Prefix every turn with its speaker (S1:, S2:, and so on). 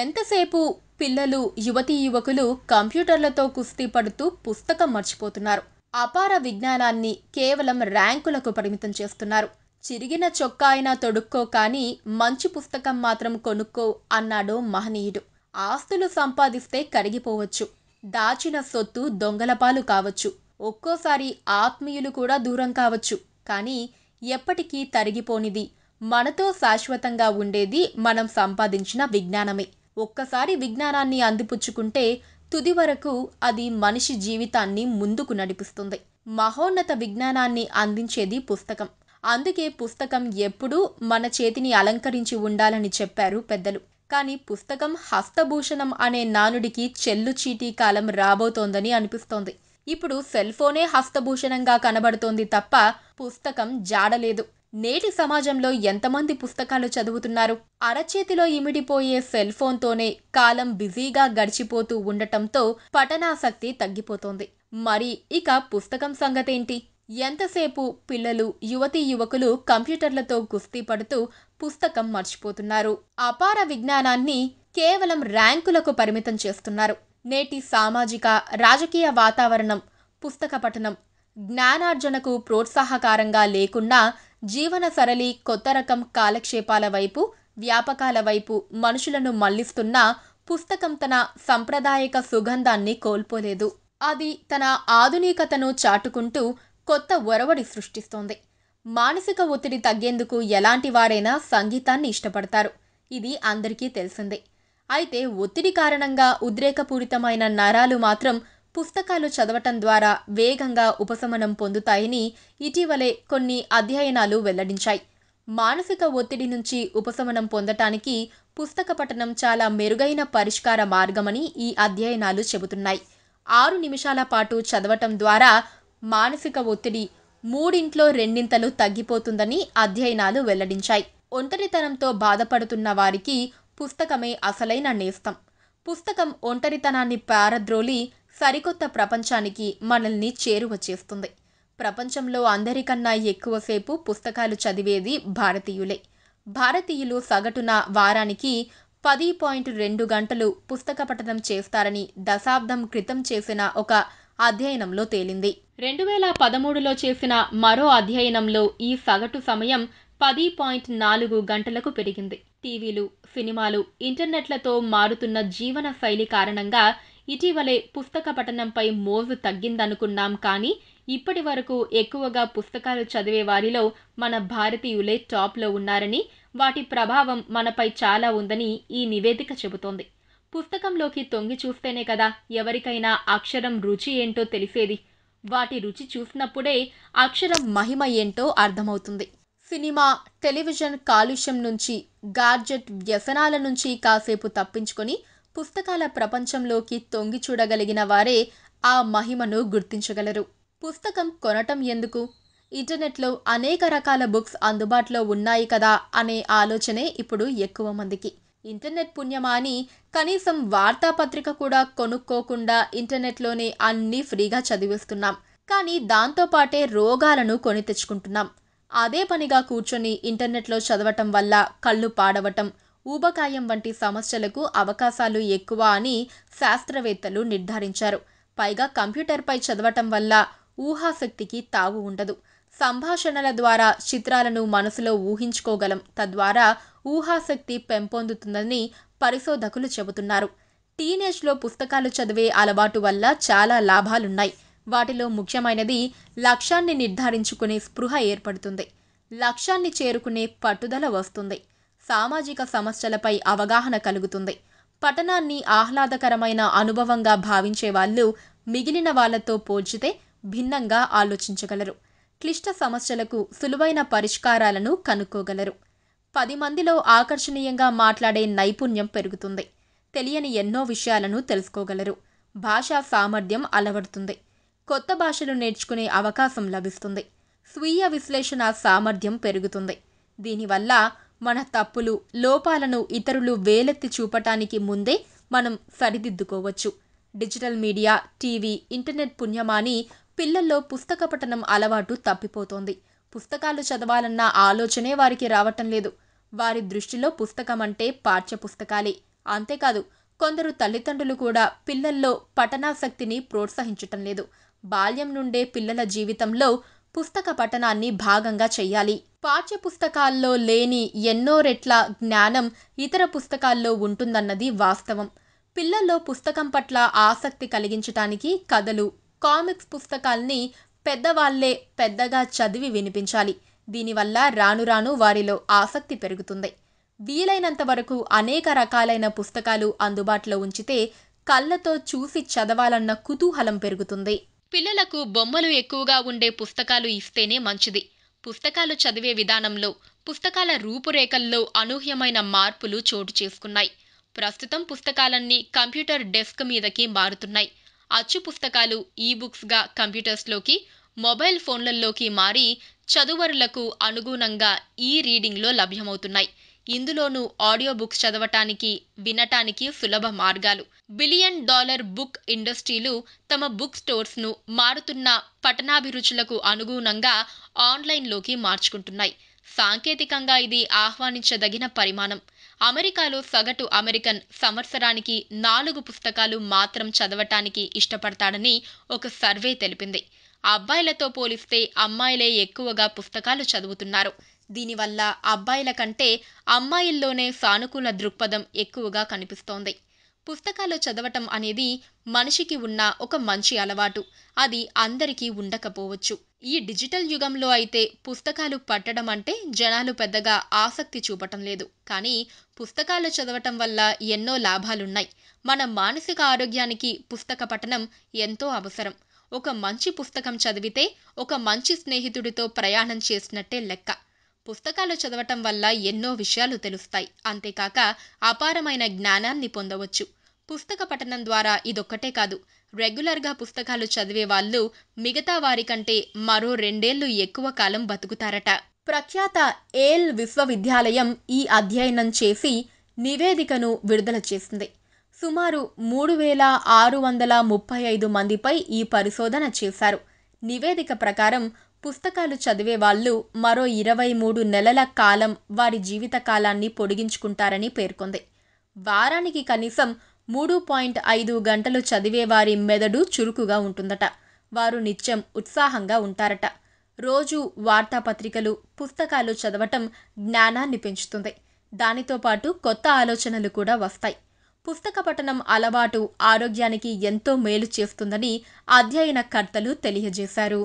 S1: ఎంతసేపు పిల్లలు యువతీ యువకులు కంప్యూటర్లతో కుస్తీ పడుతూ పుస్తకం మర్చిపోతున్నారు అపార విజ్ఞానాన్ని కేవలం ర్యాంకులకు పరిమితం చేస్తున్నారు చిరిగిన చొక్కా అయినా తొడుక్కో కానీ మంచి పుస్తకం మాత్రం కొనుక్కో అన్నాడు మహనీయుడు ఆస్తులు సంపాదిస్తే కరిగిపోవచ్చు దాచిన సొత్తు దొంగలపాలు కావచ్చు ఒక్కోసారి ఆత్మీయులు కూడా దూరం కావచ్చు కానీ ఎప్పటికీ తరిగిపోనిది మనతో శాశ్వతంగా ఉండేది మనం సంపాదించిన విజ్ఞానమే ఒక్కసారి విజ్ఞానాన్ని అందిపుచ్చుకుంటే తుది వరకు అది మనిషి జీవితాన్ని ముందుకు నడిపిస్తుంది మహోన్నత విజ్ఞానాన్ని అందించేది పుస్తకం అందుకే పుస్తకం ఎప్పుడూ మన చేతిని అలంకరించి ఉండాలని చెప్పారు పెద్దలు కానీ పుస్తకం హస్తభూషణం అనే నానుడికి చెల్లు చీటీ కాలం రాబోతోందని అనిపిస్తోంది ఇప్పుడు సెల్ ఫోనే హస్తభూషణంగా కనబడుతోంది తప్ప పుస్తకం జాడలేదు నేటి సమాజంలో ఎంతమంది పుస్తకాలు చదువుతున్నారు అరచేతిలో ఇమిడిపోయే సెల్ ఫోన్తోనే కాలం బిజీగా గడిచిపోతూ ఉండటంతో పఠనాసక్తి తగ్గిపోతోంది మరి ఇక పుస్తకం సంగతేంటి ఎంతసేపు పిల్లలు యువతి యువకులు కంప్యూటర్లతో కుస్తీ పడుతూ పుస్తకం మర్చిపోతున్నారు అపార విజ్ఞానాన్ని కేవలం ర్యాంకులకు పరిమితం చేస్తున్నారు నేటి సామాజిక రాజకీయ వాతావరణం పుస్తక పఠనం జ్ఞానార్జనకు ప్రోత్సాహకారంగా లేకుండా జీవన సరళి కొత్త రకం కాలక్షేపాల వైపు వ్యాపకాల వైపు మనుషులను మళ్లిస్తున్న పుస్తకం తన సంప్రదాయక సుగంధాన్ని కోల్పోలేదు అది తన ఆధునికతను చాటుకుంటూ కొత్త ఒరవడి సృష్టిస్తోంది మానసిక ఒత్తిడి తగ్గేందుకు ఎలాంటి వారైనా సంగీతాన్ని ఇష్టపడతారు ఇది అందరికీ తెలిసిందే అయితే ఒత్తిడి కారణంగా ఉద్రేకపూరితమైన నరాలు మాత్రం పుస్తకాలు చదవటం ద్వారా వేగంగా ఉపశమనం పొందుతాయని ఇటీవలే కొన్ని అధ్యయనాలు వెల్లడించాయి మానసిక ఒత్తిడి నుంచి ఉపశమనం పొందటానికి పుస్తక పఠనం చాలా మెరుగైన పరిష్కార మార్గమని ఈ అధ్యయనాలు చెబుతున్నాయి ఆరు నిమిషాల పాటు చదవటం ద్వారా మానసిక ఒత్తిడి మూడింట్లో రెండింతలు తగ్గిపోతుందని అధ్యయనాలు వెల్లడించాయి ఒంటరితనంతో బాధపడుతున్న వారికి పుస్తకమే అసలైన నేస్తం పుస్తకం ఒంటరితనాన్ని పారద్రోలి సరికొత్త ప్రపంచానికి మనల్ని చేరువ చేస్తుంది ప్రపంచంలో అందరికన్నా ఎక్కువసేపు పుస్తకాలు చదివేది భారతీయులే భారతీయులు సగటున వారానికి పది పాయింట్ రెండు గంటలు పుస్తక పఠనం చేస్తారని దశాబ్దం క్రితం చేసిన ఒక అధ్యయనంలో తేలింది రెండు వేల పదమూడులో చేసిన మరో అధ్యయనంలో ఈ సగటు సమయం పది పాయింట్ నాలుగు గంటలకు పెరిగింది టీవీలు సినిమాలు ఇంటర్నెట్లతో మారుతున్న జీవన శైలి కారణంగా ఇటీవలే పుస్తక పఠనంపై మోజు తగ్గిందనుకున్నాం కానీ ఇప్పటి వరకు ఎక్కువగా పుస్తకాలు చదివే వారిలో మన భారతీయులే టాప్లో ఉన్నారని వాటి ప్రభావం మనపై చాలా ఉందని ఈ నివేదిక చెబుతోంది పుస్తకంలోకి తొంగి చూస్తేనే కదా ఎవరికైనా అక్షరం రుచి ఏంటో తెలిసేది వాటి రుచి చూసినప్పుడే అక్షరం మహిమ ఏంటో అర్థమవుతుంది సినిమా టెలివిజన్ కాలుష్యం నుంచి గార్జెట్ వ్యసనాల నుంచి కాసేపు తప్పించుకొని పుస్తకాల ప్రపంచంలోకి తొంగి చూడగలిగిన వారే ఆ మహిమను గుర్తించగలరు పుస్తకం కొనటం ఎందుకు ఇంటర్నెట్లో అనేక రకాల బుక్స్ అందుబాటులో ఉన్నాయి కదా అనే ఆలోచనే ఇప్పుడు ఎక్కువ మందికి ఇంటర్నెట్ పుణ్యమా అని కనీసం వార్తాపత్రిక కూడా కొనుక్కోకుండా ఇంటర్నెట్లోనే అన్నీ ఫ్రీగా చదివిస్తున్నాం కానీ దాంతోపాటే రోగాలను కొని తెచ్చుకుంటున్నాం అదే పనిగా కూర్చొని ఇంటర్నెట్లో చదవటం వల్ల కళ్ళు పాడవటం ఊబకాయం వంటి సమస్యలకు అవకాశాలు ఎక్కువ అని శాస్త్రవేత్తలు నిర్ధారించారు పైగా కంప్యూటర్పై చదవటం వల్ల ఊహాశక్తికి తావు ఉండదు సంభాషణల ద్వారా చిత్రాలను మనసులో ఊహించుకోగలం తద్వారా ఊహాశక్తి పెంపొందుతుందని పరిశోధకులు చెబుతున్నారు టీనేజ్లో పుస్తకాలు చదివే అలవాటు వల్ల చాలా లాభాలున్నాయి వాటిలో ముఖ్యమైనది లక్ష్యాన్ని నిర్ధారించుకునే స్పృహ ఏర్పడుతుంది లక్ష్యాన్ని చేరుకునే పట్టుదల వస్తుంది సామాజిక సమస్యలపై అవగాహన కలుగుతుంది పఠనాన్ని ఆహ్లాదకరమైన అనుభవంగా భావించే వాళ్ళు మిగిలిన వాళ్లతో పోల్చితే భిన్నంగా ఆలోచించగలరు క్లిష్ట సమస్యలకు సులువైన పరిష్కారాలను కనుక్కోగలరు పది మందిలో ఆకర్షణీయంగా మాట్లాడే నైపుణ్యం పెరుగుతుంది తెలియని ఎన్నో విషయాలను తెలుసుకోగలరు భాషా సామర్థ్యం అలవడుతుంది కొత్త భాషలు నేర్చుకునే అవకాశం లభిస్తుంది స్వీయ విశ్లేషణ సామర్థ్యం పెరుగుతుంది దీనివల్ల మన తప్పులు లోపాలను ఇతరులు వేలెత్తి చూపటానికి ముందే మనం సరిదిద్దుకోవచ్చు డిజిటల్ మీడియా టీవీ ఇంటర్నెట్ పుణ్యమాని పిల్లల్లో పుస్తక పఠనం అలవాటు తప్పిపోతోంది పుస్తకాలు చదవాలన్న ఆలోచనే వారికి రావటం లేదు వారి దృష్టిలో పుస్తకం అంటే పాఠ్య పుస్తకాలే అంతేకాదు కొందరు తల్లిదండ్రులు కూడా పిల్లల్లో పఠనాశక్తిని ప్రోత్సహించటం లేదు బాల్యం నుండే పిల్లల జీవితంలో పుస్తక పఠనాన్ని భాగంగా చేయాలి పాఠ్యపుస్తకాల్లో లేని ఎన్నో రెట్ల జ్ఞానం ఇతర పుస్తకాల్లో ఉంటుందన్నది వాస్తవం పిల్లల్లో పుస్తకం పట్ల ఆసక్తి కలిగించటానికి కథలు కామిక్స్ పుస్తకాల్ని పెద్దవాళ్లే పెద్దగా చదివి వినిపించాలి దీనివల్ల రాను రాను వారిలో ఆసక్తి పెరుగుతుంది వీలైనంత వరకు అనేక రకాలైన పుస్తకాలు అందుబాటులో ఉంచితే కళ్ళతో చూసి చదవాలన్న కుతూహలం పెరుగుతుంది పిల్లలకు బొమ్మలు ఎక్కువగా ఉండే పుస్తకాలు ఇస్తేనే మంచిది పుస్తకాలు చదివే విధానంలో పుస్తకాల రూపురేఖల్లో అనూహ్యమైన మార్పులు చోటు చేసుకున్నాయి ప్రస్తుతం పుస్తకాలన్నీ కంప్యూటర్ డెస్క్ మీదకి మారుతున్నాయి అచ్చు పుస్తకాలు ఈ బుక్స్గా కంప్యూటర్స్లోకి మొబైల్ ఫోన్లలోకి మారి చదువరులకు అనుగుణంగా ఈ రీడింగ్లో లభ్యమవుతున్నాయి ఇందులోనూ ఆడియో బుక్స్ చదవటానికి వినటానికి సులభ మార్గాలు బిలియన్ డాలర్ బుక్ ఇండస్ట్రీలు తమ బుక్ స్టోర్స్ను మారుతున్న పట్టణాభిరుచులకు అనుగుణంగా ఆన్లైన్లోకి మార్చుకుంటున్నాయి సాంకేతికంగా ఇది ఆహ్వానించదగిన పరిమాణం అమెరికాలో సగటు అమెరికన్ సంవత్సరానికి నాలుగు పుస్తకాలు మాత్రం చదవటానికి ఇష్టపడతాడని ఒక సర్వే తెలిపింది అబ్బాయిలతో పోలిస్తే అమ్మాయిలే ఎక్కువగా పుస్తకాలు చదువుతున్నారు దీనివల్ల అబ్బాయిల కంటే అమ్మాయిల్లోనే సానుకూల దృక్పథం ఎక్కువగా కనిపిస్తోంది పుస్తకాలు చదవటం అనేది మనిషికి ఉన్న ఒక మంచి అలవాటు అది అందరికీ ఉండకపోవచ్చు ఈ డిజిటల్ యుగంలో అయితే పుస్తకాలు పట్టడం అంటే జనాలు పెద్దగా ఆసక్తి చూపటం లేదు కానీ పుస్తకాలు చదవటం వల్ల ఎన్నో లాభాలున్నాయి మన మానసిక ఆరోగ్యానికి పుస్తక పఠనం ఎంతో అవసరం ఒక మంచి పుస్తకం చదివితే ఒక మంచి స్నేహితుడితో ప్రయాణం చేసినట్టే లెక్క పుస్తకాలు చదవటం వల్ల ఎన్నో విషయాలు తెలుస్తాయి అంతేకాక అపారమైన జ్ఞానాన్ని పొందవచ్చు పుస్తక పఠనం ద్వారా ఇదొక్కటే కాదు రెగ్యులర్గా పుస్తకాలు చదివే వాళ్ళు మిగతా వారికంటే మరో రెండేళ్లు ఎక్కువ కాలం బతుకుతారట ప్రఖ్యాత ఏల్ విశ్వవిద్యాలయం ఈ అధ్యయనం చేసి నివేదికను విడుదల చేసింది సుమారు మూడు వేల ఆరు వందల ముప్పై ఐదు మందిపై ఈ పరిశోధన చేశారు నివేదిక ప్రకారం పుస్తకాలు చదివే వాళ్ళు మరో ఇరవై మూడు నెలల కాలం వారి జీవితకాలాన్ని పొడిగించుకుంటారని పేర్కొంది వారానికి కనీసం మూడు పాయింట్ ఐదు గంటలు చదివే వారి మెదడు చురుకుగా ఉంటుందట వారు నిత్యం ఉత్సాహంగా ఉంటారట రోజు వార్తాపత్రికలు పుస్తకాలు చదవటం జ్ఞానాన్ని పెంచుతుంది దానితో పాటు కొత్త ఆలోచనలు కూడా వస్తాయి పుస్తక పఠనం అలవాటు ఆరోగ్యానికి ఎంతో మేలు చేస్తుందని అధ్యయనకర్తలు తెలియజేశారు